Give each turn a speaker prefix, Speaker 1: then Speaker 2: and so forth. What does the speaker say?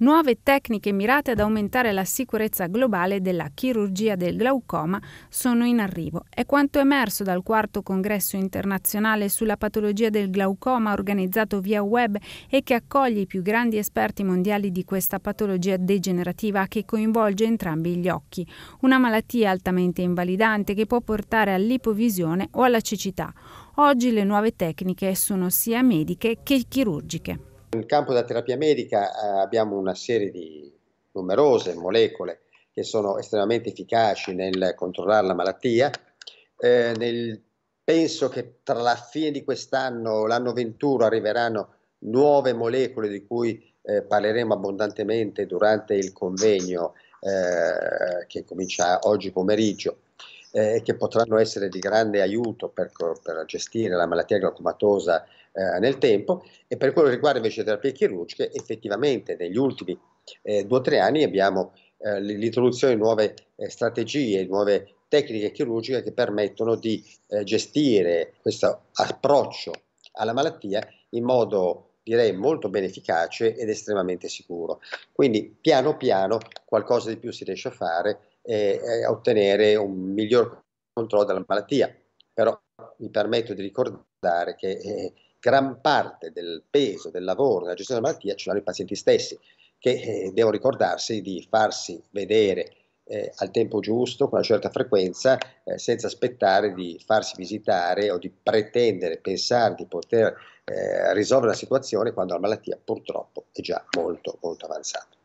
Speaker 1: Nuove tecniche mirate ad aumentare la sicurezza globale della chirurgia del glaucoma sono in arrivo. È quanto emerso dal quarto congresso internazionale sulla patologia del glaucoma organizzato via web e che accoglie i più grandi esperti mondiali di questa patologia degenerativa che coinvolge entrambi gli occhi, una malattia altamente invalidante che può portare all'ipovisione o alla cecità. Oggi le nuove tecniche sono sia mediche che chirurgiche.
Speaker 2: Nel campo della terapia medica eh, abbiamo una serie di numerose molecole che sono estremamente efficaci nel controllare la malattia. Eh, nel, penso che tra la fine di quest'anno, l'anno 21, arriveranno nuove molecole di cui eh, parleremo abbondantemente durante il convegno eh, che comincia oggi pomeriggio eh, che potranno essere di grande aiuto per, per gestire la malattia glaucomatosa eh, nel tempo. E per quello che riguarda invece le terapie chirurgiche, effettivamente negli ultimi eh, due o tre anni abbiamo eh, l'introduzione di nuove eh, strategie, nuove tecniche chirurgiche che permettono di eh, gestire questo approccio alla malattia in modo direi molto ben efficace ed estremamente sicuro. Quindi piano piano qualcosa di più si riesce a fare e, ottenere un miglior controllo della malattia. Però mi permetto di ricordare che eh, gran parte del peso del lavoro, della gestione della malattia, ce l'hanno i pazienti stessi, che eh, devono ricordarsi di farsi vedere eh, al tempo giusto, con una certa frequenza, eh, senza aspettare di farsi visitare o di pretendere, pensare di poter eh, risolvere la situazione quando la malattia purtroppo è già molto, molto avanzata.